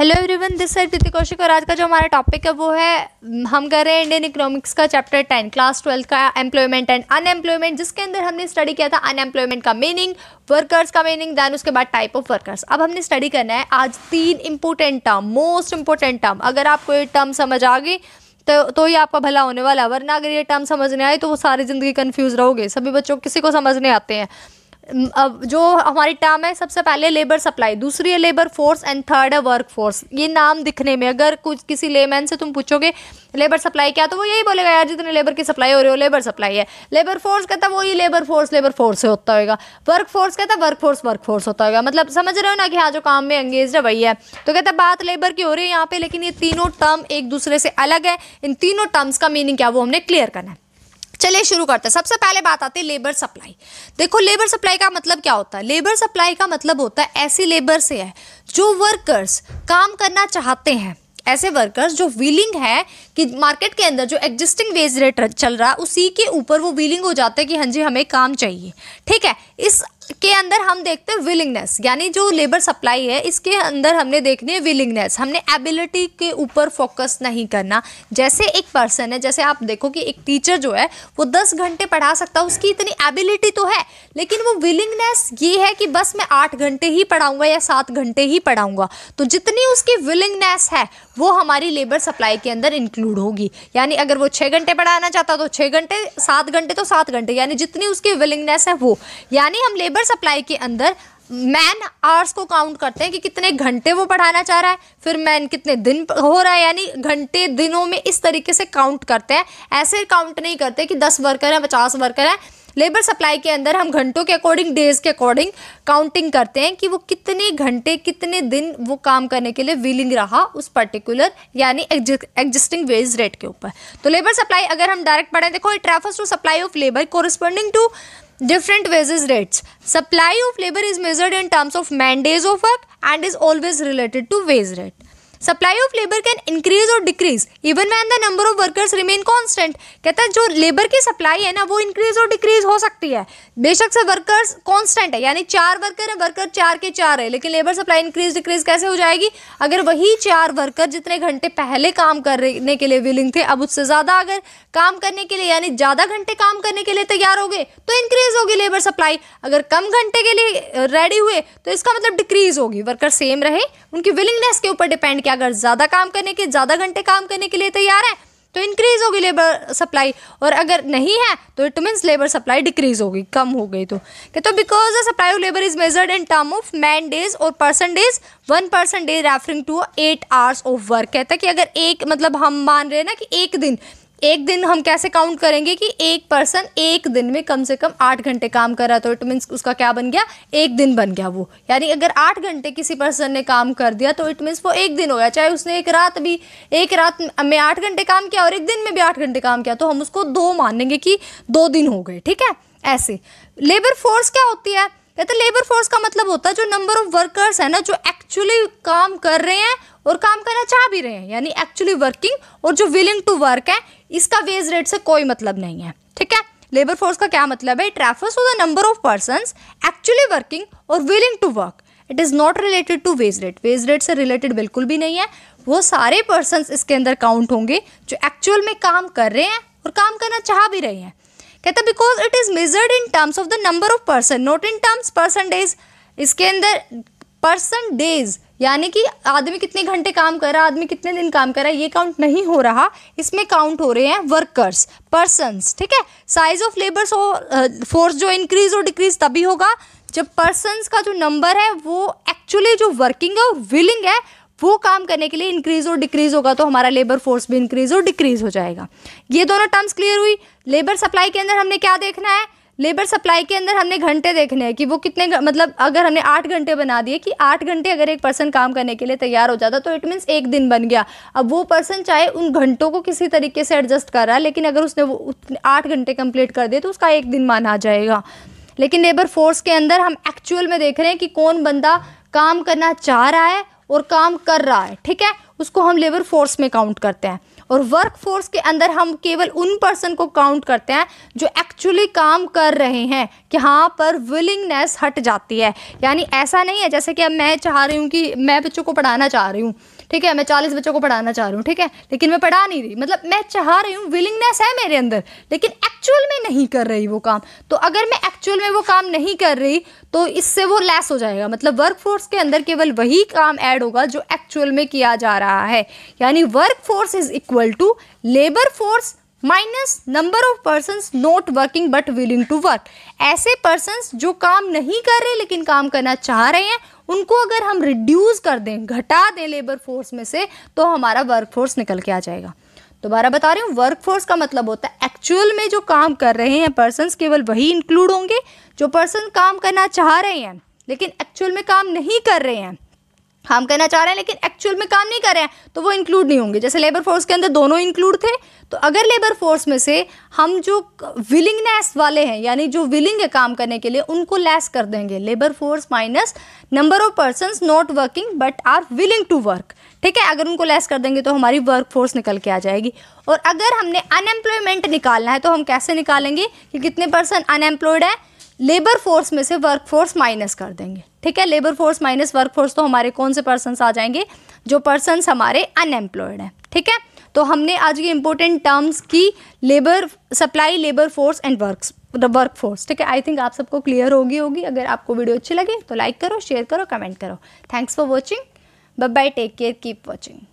hello everyone this sir Preeti Kaushik और आज का जो हमारा टॉपिक है वो है हम कर रहे हैं इंडियन इकोनॉमिक्स का चैप्टर टेन क्लास ट्वेल्थ का एम्प्लॉयमेंट एंड अनएम्प्लॉयमेंट जिसके अंदर हमने स्टडी किया था अनएम्प्लॉयमेंट का मीनिंग वर्कर्स का मीनिंग दैन उसके बाद टाइप ऑफ वर्कर्स अब हमने स्टडी करना है आज तीन important term most important term अगर आपको ये टर्म समझ आ गई तो तो ही आपका भला होने वाला है वरना अगर ये टर्म समझने आए तो वो सारी ज़िंदगी कन्फ्यूज़ रहोगे सभी बच्चों किसी को समझने आते हैं अब जो हमारी टर्म है सबसे पहले लेबर सप्लाई दूसरी है लेबर फोर्स एंड थर्ड है वर्क फोर्स ये नाम दिखने में अगर कुछ किसी लेमैन से तुम पूछोगे लेबर सप्लाई क्या तो वो यही बोलेगा यार जितने लेबर की सप्लाई हो रही हो लेबर सप्लाई है लेबर फोर्स कहता है वही लेबर फोर्स लेबर फोर्स से होता होगा वर्क फोर्स कहता है वर्क फोर्स वर्क फोर्स होता होगा मतलब समझ रहे हो ना कि हाँ जो काम में एंगेज है वही है तो कहता बात लेबर की हो रही है यहाँ पे लेकिन ये तीनों टर्म एक दूसरे से अलग है इन तीनों टर्म्स का मीनिंग क्या वो हमने क्लियर करना है चलिए शुरू करते हैं सबसे पहले बात आती है लेबर सप्लाई देखो लेबर सप्लाई का मतलब क्या होता है लेबर सप्लाई का मतलब होता है ऐसी लेबर से है जो वर्कर्स काम करना चाहते हैं ऐसे वर्कर्स जो विलिंग है कि मार्केट के अंदर जो एग्जिस्टिंग वेज रेट चल रहा है उसी के ऊपर वो विलिंग हो जाते हैं कि हाँ जी हमें काम चाहिए ठीक है इस के अंदर हम देखते हैं विलिंगनेस यानी जो लेबर सप्लाई है इसके अंदर हमने देखनी है विलिंगनेस हमने एबिलिटी के ऊपर फोकस नहीं करना जैसे एक पर्सन है जैसे आप देखो कि एक टीचर जो है वो दस घंटे पढ़ा सकता है उसकी इतनी एबिलिटी तो है लेकिन वो विलिंगनेस ये है कि बस मैं आठ घंटे ही पढ़ाऊँगा या सात घंटे ही पढ़ाऊँगा तो जितनी उसकी विलिंगनेस है वो हमारी लेबर सप्लाई के अंदर इंक्लूड होगी यानी अगर वो छः घंटे पढ़ाना चाहता तो छः घंटे सात घंटे तो सात घंटे यानी जितनी उसकी विलिंगनेस है वो यानी हम लेबर लेबर सप्लाई के अंदर मैन आवर्स को काउंट करते हैं कि कितने घंटे वो पढ़ाना चाह रहा है फिर मैन कितने दिन हो रहा है यानी घंटे दिनों में इस तरीके से काउंट करते हैं ऐसे काउंट नहीं करते कि दस वर्कर हैं पचास वर्कर हैं लेबर सप्लाई के अंदर हम घंटों के अकॉर्डिंग डेज के अकॉर्डिंग काउंटिंग करते हैं कि वो कितने घंटे कितने दिन वो काम करने के लिए विलिंग रहा उस पर्टिकुलर यानी एग्जिस्टिंग वेज रेट के ऊपर तो लेबर सप्लाई अगर हम डायरेक्ट पढ़ें देखो it refers to supply of labour corresponding to different wages rates supply of labour is measured in terms of man days of work and is always related to wage rate supply of labour can increase और decrease even when the number of workers remain constant कहता है जो labour की supply है ना वो increase और decrease हो सकती है बेशक से वर्कर्स कॉन्स्टेंट है यानी चार वर्कर है वर्कर चार के चार है लेकिन लेबर सप्लाई इंक्रीज डिक्रीज कैसे हो जाएगी अगर वही चार वर्कर जितने घंटे पहले काम करने के लिए विलिंग थे अब उससे ज़्यादा अगर काम करने के लिए यानी ज़्यादा घंटे काम करने के लिए तैयार हो गए तो इंक्रीज होगी लेबर सप्लाई अगर कम घंटे के लिए रेडी हुए तो इसका मतलब डिक्रीज होगी वर्कर सेम रहे उनकी विलिंगनेस के ऊपर डिपेंड कि अगर ज़्यादा काम करने के ज़्यादा घंटे काम करने के लिए तैयार है तो इंक्रीज़ होगी लेबर सप्लाई और अगर नहीं है तो it means labour supply decrease होगी कम हो गई तो कहते तो because the supply of labour is measured in term of man days और person days one person day referring to eight hours of work कहता है कि अगर एक मतलब हम मान रहे हैं ना कि एक दिन एक दिन हम कैसे काउंट करेंगे कि एक पर्सन एक दिन में कम से कम आठ घंटे काम कर रहा था इट मीन्स उसका क्या बन गया एक दिन बन गया वो यानी अगर आठ घंटे किसी पर्सन ने काम कर दिया तो इट मीन्स वो एक दिन हो गया चाहे उसने एक रात भी एक रात में आठ घंटे काम किया और एक दिन में भी आठ घंटे काम किया तो हम उसको दो मानेंगे कि दो दिन हो गए ठीक है ऐसे लेबर फोर्स क्या होती है तो लेबर फोर्स का मतलब होता है जो नंबर ऑफ वर्कर्स है ना जो एक्चुअली काम कर रहे हैं और काम करना चाह भी रहे हैं यानी एक्चुअली वर्किंग और जो विलिंग टू वर्क है इसका वेज रेट से कोई मतलब नहीं है ठीक है लेबर फोर्स का क्या मतलब है it refers to the number of person actually working और willing to work it is not related to wage rate wage rate से रिलेटेड बिल्कुल भी नहीं है वो सारे पर्सन इसके अंदर काउंट होंगे जो एक्चुअल में काम कर रहे हैं और काम करना चाह भी रहे हैं कहता because it is measured in terms of the number of person not in terms person days इसके अंदर पर्सन डेज यानी कि आदमी कितने घंटे काम कर रहा है आदमी कितने दिन काम कर रहा है ये काउंट नहीं हो रहा इसमें काउंट हो रहे हैं वर्कर्स पर्सनस ठीक है साइज ऑफ लेबर फोर्स जो इंक्रीज और डिक्रीज तभी होगा जब पर्सनस का जो नंबर है वो एक्चुअली जो वर्किंग है और विलिंग है वो काम करने के लिए इंक्रीज और डिक्रीज होगा तो हमारा लेबर फोर्स भी इंक्रीज और डिक्रीज हो जाएगा ये दोनों टर्म्स क्लियर हुई लेबर सप्लाई के अंदर हमने क्या देखना है लेबर सप्लाई के अंदर हमने घंटे देखने हैं कि वो कितने मतलब अगर हमने आठ घंटे बना दिए कि आठ घंटे अगर एक पर्सन काम करने के लिए तैयार हो जाता तो इट मीन्स एक दिन बन गया अब वो पर्सन चाहे उन घंटों को किसी तरीके से एडजस्ट कर रहा है लेकिन अगर उसने वो आठ घंटे कंप्लीट कर दिए तो उसका एक दिन माना जाएगा लेकिन लेबर फोर्स के अंदर हम एक्चुअल में देख रहे हैं कि कौन बंदा काम करना चाह रहा है और काम कर रहा है ठीक है उसको हम लेबर फोर्स में काउंट करते हैं और वर्क फोर्स के अंदर हम केवल उन पर्सन को काउंट करते हैं जो एक्चुअली काम कर रहे हैं हाँ पर विलिंगनेस हट जाती है यानी ऐसा नहीं है जैसे कि अब मैं चाह रही हूँ कि मैं बच्चों को पढ़ाना चाह रही हूँ ठीक है मैं चालीस बच्चों को पढ़ाना चाह रही हूँ ठीक है लेकिन मैं पढ़ा नहीं रही मतलब मैं चाह रही हूँ विलिंगनेस है मेरे अंदर लेकिन एक्चुअल में नहीं कर रही वो काम तो अगर मैं एक्चुअल में वो काम नहीं कर रही तो इससे वो लेस हो जाएगा मतलब वर्क फोर्स के अंदर केवल वही काम ऐड होगा जो एक्चुअल में किया जा रहा है यानी work force is equal equal to labour force minus number of person not working but willing to work ऐसे पर्सन जो काम नहीं कर रहे लेकिन काम करना चाह रहे हैं उनको अगर हम रिड्यूस कर दें घटा दें लेबर फोर्स में से तो हमारा वर्क फोर्स निकल के आ जाएगा दोबारा बता रही हूँ वर्क फोर्स का मतलब होता है एक्चुअल में जो काम कर रहे हैं पर्सन केवल वही इंक्लूड होंगे जो पर्सन काम करना चाह रहे हैं लेकिन एक्चुअल में काम नहीं कर रहे हैं काम करना चाह रहे हैं लेकिन एक्चुअल में काम नहीं कर रहे हैं तो वो इंक्लूड नहीं होंगे जैसे लेबर फोर्स के अंदर दोनों इंक्लूड थे तो अगर लेबर फोर्स में से हम जो विलिंगनेस वाले हैं यानी जो विलिंग है काम करने के लिए उनको लेस कर देंगे labour force minus number of person not working but are willing to work ठीक है अगर उनको लेस कर देंगे तो हमारी वर्क फोर्स निकल के आ जाएगी और अगर हमने अनएम्प्लॉयमेंट निकालना है तो हम कैसे निकालेंगे कि कितने पर्सन अनएम्प्लॉयड हैं लेबर फोर्स में से वर्क फोर्स माइनस कर देंगे ठीक है labour force minus work force तो हमारे कौन से पर्सनस आ जाएंगे जो पर्सनस हमारे अनएम्प्लॉयड हैं ठीक है तो हमने आज ये इंपॉर्टेंट टर्म्स की labour supply labour force and work work force ठीक है आई थिंक आप सबको क्लियर होगी होगी अगर आपको वीडियो अच्छी लगे तो लाइक करो शेयर करो कमेंट करो thanks for watching bye bye take care keep watching